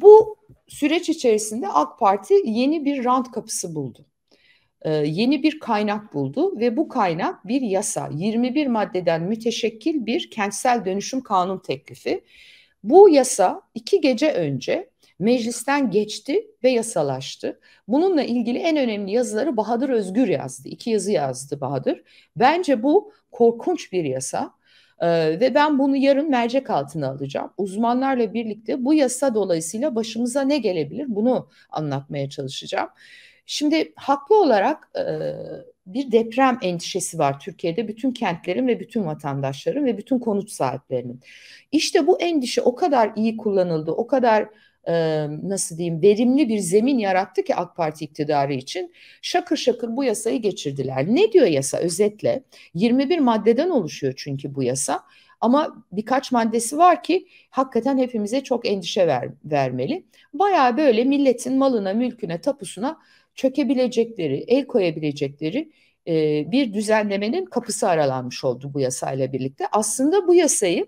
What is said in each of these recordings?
Bu süreç içerisinde AK Parti yeni bir rant kapısı buldu. Ee, yeni bir kaynak buldu ve bu kaynak bir yasa. 21 maddeden müteşekkil bir kentsel dönüşüm kanun teklifi. Bu yasa iki gece önce meclisten geçti ve yasalaştı. Bununla ilgili en önemli yazıları Bahadır Özgür yazdı. İki yazı yazdı Bahadır. Bence bu korkunç bir yasa ee, ve ben bunu yarın mercek altına alacağım. Uzmanlarla birlikte bu yasa dolayısıyla başımıza ne gelebilir bunu anlatmaya çalışacağım. Şimdi haklı olarak e, bir deprem endişesi var Türkiye'de bütün kentlerin ve bütün vatandaşların ve bütün konut sahiplerinin. İşte bu endişe o kadar iyi kullanıldı, o kadar e, nasıl diyeyim verimli bir zemin yarattı ki AK Parti iktidarı için şakır şakır bu yasayı geçirdiler. Ne diyor yasa özetle 21 maddeden oluşuyor çünkü bu yasa ama birkaç maddesi var ki hakikaten hepimize çok endişe ver, vermeli. Baya böyle milletin malına, mülküne, tapusuna çökebilecekleri, el koyabilecekleri e, bir düzenlemenin kapısı aralanmış oldu bu yasayla birlikte. Aslında bu yasayı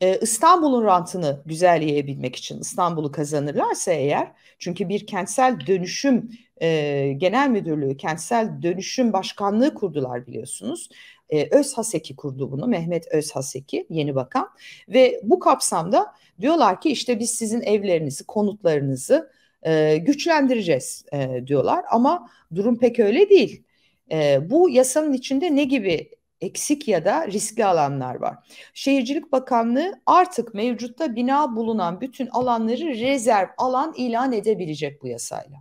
ee, İstanbul'un rantını güzel yiyebilmek için İstanbul'u kazanırlarsa eğer çünkü bir kentsel dönüşüm e, genel müdürlüğü kentsel dönüşüm başkanlığı kurdular biliyorsunuz. E, Öz Haseki kurdu bunu Mehmet Öz Haseki yeni bakan ve bu kapsamda diyorlar ki işte biz sizin evlerinizi konutlarınızı e, güçlendireceğiz e, diyorlar ama durum pek öyle değil. E, bu yasanın içinde ne gibi eksik ya da riskli alanlar var. Şehircilik Bakanlığı artık mevcutta bina bulunan bütün alanları rezerv alan ilan edebilecek bu yasayla.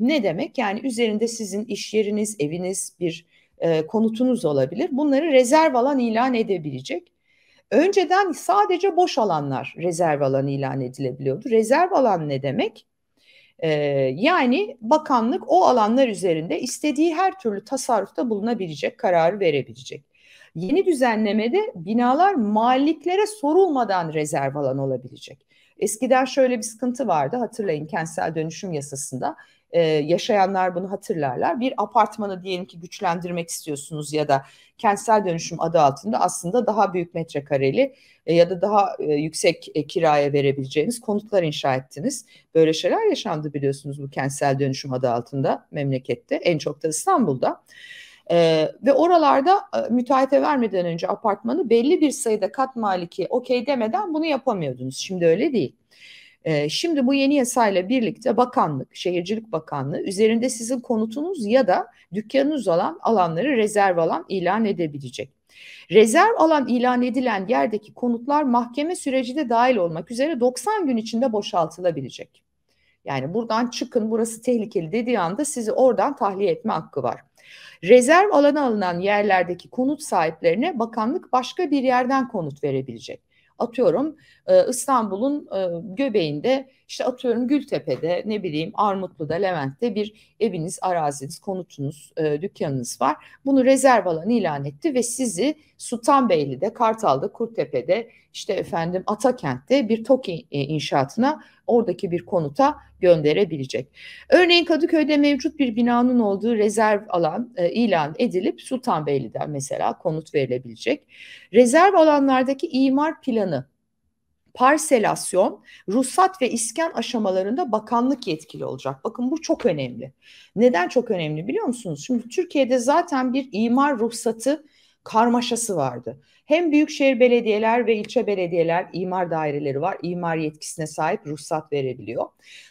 Ne demek? Yani üzerinde sizin iş yeriniz, eviniz, bir e, konutunuz olabilir. Bunları rezerv alan ilan edebilecek. Önceden sadece boş alanlar rezerv alan ilan edilebiliyordu. Rezerv alan ne demek? Ee, yani bakanlık o alanlar üzerinde istediği her türlü tasarrufta bulunabilecek, kararı verebilecek. Yeni düzenlemede binalar maliklere sorulmadan rezerv alan olabilecek. Eskiden şöyle bir sıkıntı vardı hatırlayın kentsel dönüşüm yasasında ee, yaşayanlar bunu hatırlarlar. Bir apartmanı diyelim ki güçlendirmek istiyorsunuz ya da kentsel dönüşüm adı altında aslında daha büyük metrekareli e, ya da daha e, yüksek e, kiraya verebileceğiniz konutlar inşa ettiniz. Böyle şeyler yaşandı biliyorsunuz bu kentsel dönüşüm adı altında memlekette en çok da İstanbul'da. Ee, ve oralarda e, müteahhite vermeden önce apartmanı belli bir sayıda kat maliki okey demeden bunu yapamıyordunuz. Şimdi öyle değil. Ee, şimdi bu yeni yasayla birlikte bakanlık, şehircilik bakanlığı üzerinde sizin konutunuz ya da dükkanınız olan alanları rezerv alan ilan edebilecek. Rezerv alan ilan edilen yerdeki konutlar mahkeme süreci de dahil olmak üzere 90 gün içinde boşaltılabilecek. Yani buradan çıkın burası tehlikeli dediği anda sizi oradan tahliye etme hakkı var. Rezerv alana alınan yerlerdeki konut sahiplerine bakanlık başka bir yerden konut verebilecek. Atıyorum e, İstanbul'un e, göbeğinde işte atıyorum Gültepe'de ne bileyim Armutlu'da Levent'te bir eviniz, araziniz, konutunuz, e, dükkanınız var. Bunu rezerv alanı ilan etti ve sizi Sultanbeyli'de, Kartal'da, Kurtepe'de işte efendim Atakent'te bir TOKİ inşaatına oradaki bir konuta gönderebilecek. Örneğin Kadıköy'de mevcut bir binanın olduğu rezerv alan e, ilan edilip Sultanbeyli'den mesela konut verilebilecek. Rezerv alanlardaki imar planı parselasyon, ruhsat ve iskan aşamalarında bakanlık yetkili olacak. Bakın bu çok önemli. Neden çok önemli biliyor musunuz? Şimdi Türkiye'de zaten bir imar ruhsatı karmaşası vardı. Hem büyükşehir belediyeler ve ilçe belediyeler imar daireleri var. İmar yetkisine sahip ruhsat verebiliyor.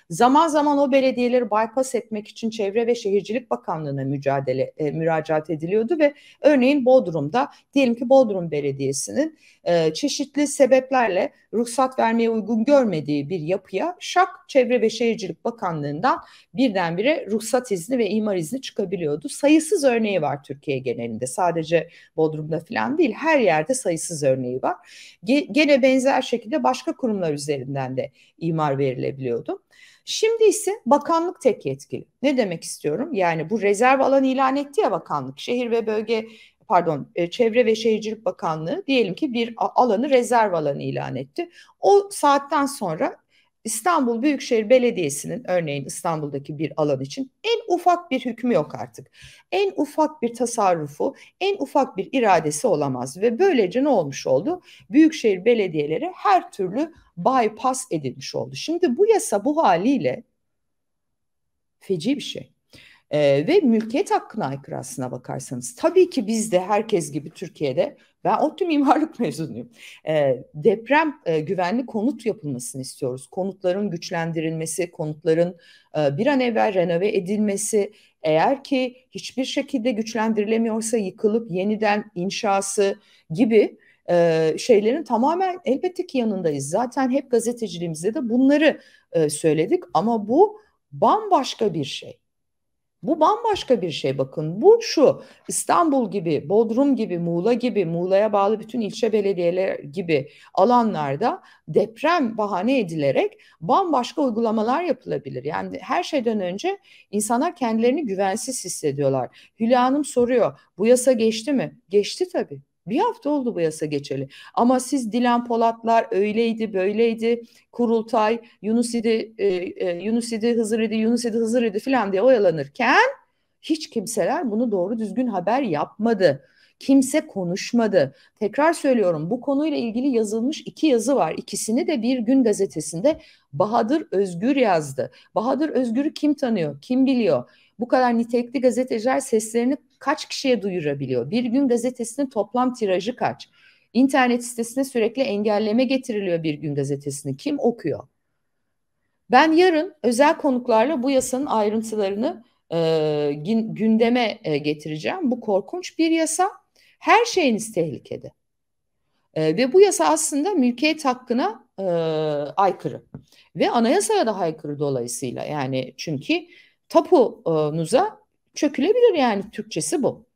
Zaman zaman o belediyeleri bypass etmek için Çevre ve Şehircilik Bakanlığı'na mücadele e, müracaat ediliyordu ve örneğin Bodrum'da diyelim ki Bodrum Belediyesi'nin e, çeşitli sebeplerle ruhsat vermeye uygun görmediği bir yapıya şak Çevre ve Şehircilik Bakanlığı'ndan birdenbire ruhsat izni ve imar izni çıkabiliyordu. Sayısız örneği var Türkiye genelinde. Sadece Bodrum'da falan değil her yerde yerlerde sayısız örneği var. Gene benzer şekilde başka kurumlar üzerinden de imar verilebiliyordu. Şimdi ise bakanlık tek yetkili. Ne demek istiyorum? Yani bu rezerv alan ilan etti ya bakanlık. Şehir ve Bölge pardon e, Çevre ve Şehircilik Bakanlığı diyelim ki bir alanı rezerv alanı ilan etti. O saatten sonra İstanbul Büyükşehir Belediyesi'nin örneğin İstanbul'daki bir alan için en ufak bir hükmü yok artık. En ufak bir tasarrufu, en ufak bir iradesi olamaz ve böylece ne olmuş oldu? Büyükşehir belediyeleri her türlü bypass edilmiş oldu. Şimdi bu yasa bu haliyle feci bir şey e, ve mülkiyet hakkına aykırı aslına bakarsanız. Tabii ki biz de herkes gibi Türkiye'de ben ODTÜ mimarlık mezunuyum. E, deprem e, güvenli konut yapılmasını istiyoruz. Konutların güçlendirilmesi, konutların e, bir an evvel renove edilmesi, eğer ki hiçbir şekilde güçlendirilemiyorsa yıkılıp yeniden inşası gibi e, şeylerin tamamen elbette ki yanındayız. Zaten hep gazeteciliğimizde de bunları e, söyledik ama bu bambaşka bir şey. Bu bambaşka bir şey bakın. Bu şu İstanbul gibi, Bodrum gibi, Muğla gibi, Muğla'ya bağlı bütün ilçe belediyeler gibi alanlarda deprem bahane edilerek bambaşka uygulamalar yapılabilir. Yani her şeyden önce insanlar kendilerini güvensiz hissediyorlar. Hülya Hanım soruyor bu yasa geçti mi? Geçti tabii. Bir hafta oldu bu yasa geçeli. Ama siz Dilan Polatlar öyleydi, böyleydi, kurultay, Yunus idi, e, e, Yunus idi, Hızır idi, Yunus idi, Hızır idi filan diye oyalanırken hiç kimseler bunu doğru düzgün haber yapmadı. Kimse konuşmadı. Tekrar söylüyorum bu konuyla ilgili yazılmış iki yazı var. İkisini de bir gün gazetesinde Bahadır Özgür yazdı. Bahadır Özgür'ü kim tanıyor? Kim biliyor? bu kadar nitelikli gazeteciler seslerini kaç kişiye duyurabiliyor? Bir gün gazetesinin toplam tirajı kaç? İnternet sitesine sürekli engelleme getiriliyor bir gün gazetesini. Kim okuyor? Ben yarın özel konuklarla bu yasanın ayrıntılarını e, gündeme e, getireceğim. Bu korkunç bir yasa. Her şeyiniz tehlikede. E, ve bu yasa aslında mülkiyet hakkına e, aykırı. Ve anayasaya da aykırı dolayısıyla. Yani çünkü tapunuza çökülebilir yani Türkçesi bu.